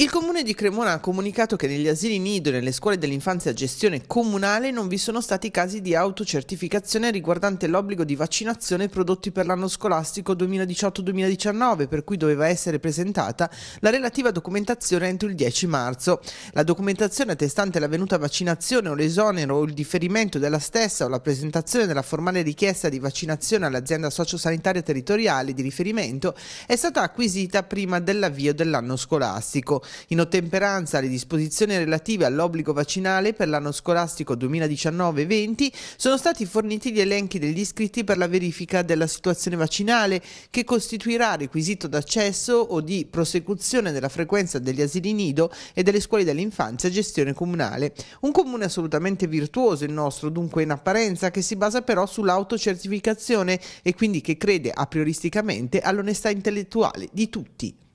Il comune di Cremona ha comunicato che negli asili nido e nelle scuole dell'infanzia a gestione comunale non vi sono stati casi di autocertificazione riguardante l'obbligo di vaccinazione prodotti per l'anno scolastico 2018-2019, per cui doveva essere presentata la relativa documentazione entro il 10 marzo. La documentazione attestante l'avvenuta vaccinazione o l'esonero o il differimento della stessa o la presentazione della formale richiesta di vaccinazione all'azienda sociosanitaria territoriale di riferimento è stata acquisita prima dell'avvio dell'anno scolastico in ottemperanza alle disposizioni relative all'obbligo vaccinale per l'anno scolastico 2019-20, sono stati forniti gli elenchi degli iscritti per la verifica della situazione vaccinale, che costituirà requisito d'accesso o di prosecuzione della frequenza degli asili nido e delle scuole dell'infanzia gestione comunale. Un comune assolutamente virtuoso il nostro, dunque in apparenza, che si basa però sull'autocertificazione e quindi che crede aprioristicamente all'onestà intellettuale di tutti.